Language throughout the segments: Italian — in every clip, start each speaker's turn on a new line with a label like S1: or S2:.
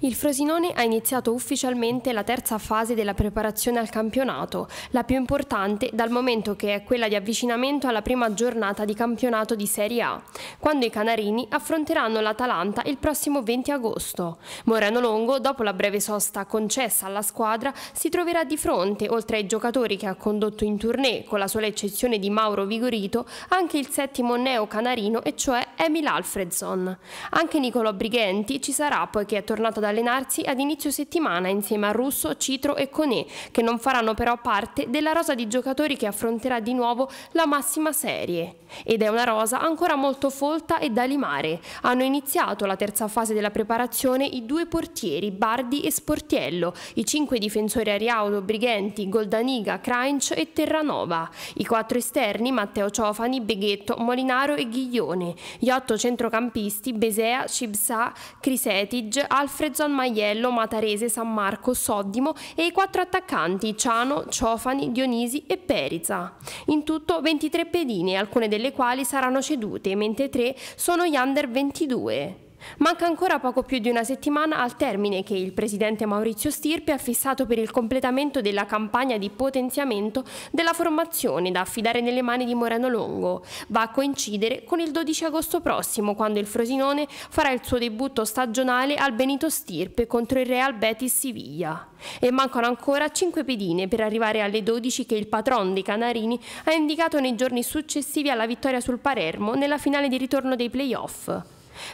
S1: Il Frosinone ha iniziato ufficialmente la terza fase della preparazione al campionato, la più importante dal momento che è quella di avvicinamento alla prima giornata di campionato di Serie A, quando i Canarini affronteranno l'Atalanta il prossimo 20 agosto. Moreno Longo, dopo la breve sosta concessa alla squadra, si troverà di fronte, oltre ai giocatori che ha condotto in tournée, con la sola eccezione di Mauro Vigorito, anche il settimo neo canarino, e cioè Emil Alfredson. Anche Nicolò Brighenti ci sarà poiché è tornato tornato ad allenarsi ad inizio settimana insieme a Russo, Citro e Conè, che non faranno però parte della rosa di giocatori che affronterà di nuovo la massima serie. Ed è una rosa ancora molto folta e da limare. Hanno iniziato la terza fase della preparazione i due portieri, Bardi e Sportiello, i cinque difensori Ariaudo, Brighenti, Goldaniga, Crunch e Terranova, i quattro esterni Matteo Ciofani, Beghetto, Molinaro e Ghiglione, gli otto centrocampisti Besea, Cibsa, Crisetic, Alfa Afrezon, Maiello, Matarese, San Marco, Soddimo e i quattro attaccanti Ciano, Ciofani, Dionisi e Perizza. In tutto 23 pedine, alcune delle quali saranno cedute, mentre tre sono gli under 22. Manca ancora poco più di una settimana al termine che il presidente Maurizio Stirpe ha fissato per il completamento della campagna di potenziamento della formazione da affidare nelle mani di Moreno Longo. Va a coincidere con il 12 agosto prossimo, quando il Frosinone farà il suo debutto stagionale al Benito Stirpe contro il Real Betis Siviglia. E mancano ancora 5 pedine per arrivare alle 12 che il patron dei Canarini ha indicato nei giorni successivi alla vittoria sul Palermo nella finale di ritorno dei playoff.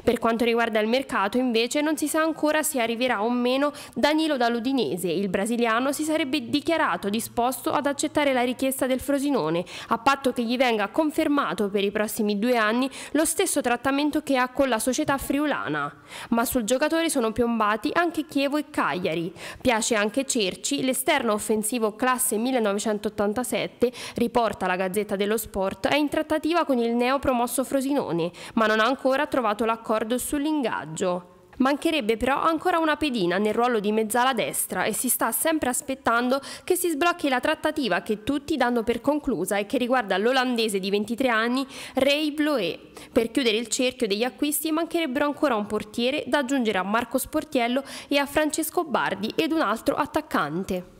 S1: Per quanto riguarda il mercato, invece, non si sa ancora se arriverà o meno Danilo dall'Udinese. Il brasiliano si sarebbe dichiarato disposto ad accettare la richiesta del Frosinone, a patto che gli venga confermato per i prossimi due anni lo stesso trattamento che ha con la società friulana. Ma sul giocatore sono piombati anche Chievo e Cagliari. Piace anche Cerci, l'esterno offensivo classe 1987, riporta la Gazzetta dello Sport, è in trattativa con il neopromosso Frosinone, ma non ha ancora trovato la accordo sull'ingaggio. Mancherebbe però ancora una pedina nel ruolo di mezzala destra e si sta sempre aspettando che si sblocchi la trattativa che tutti danno per conclusa e che riguarda l'olandese di 23 anni Ray Bloé. Per chiudere il cerchio degli acquisti mancherebbero ancora un portiere da aggiungere a Marco Sportiello e a Francesco Bardi ed un altro attaccante.